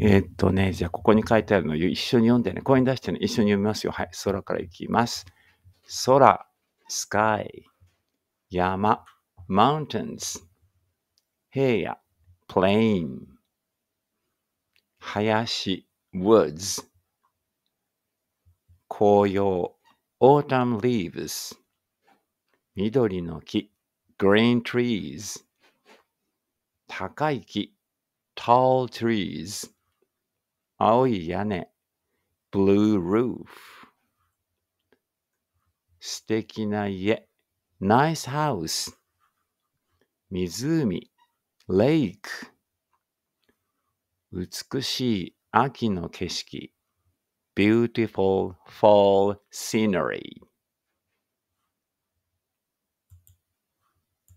えー、っとね、じゃあここに書いてあるの一緒に読んでね、声に出してね、一緒に読みますよ。はい、空から行きます。空、sky、山、mountains、平野、plain、林、woods、紅葉、autumn leaves、緑の木、green trees、高い木、tall trees 青い屋根 blue roof 素敵な家 nice house 湖 lake 美しい秋の景色 beautiful fall scenery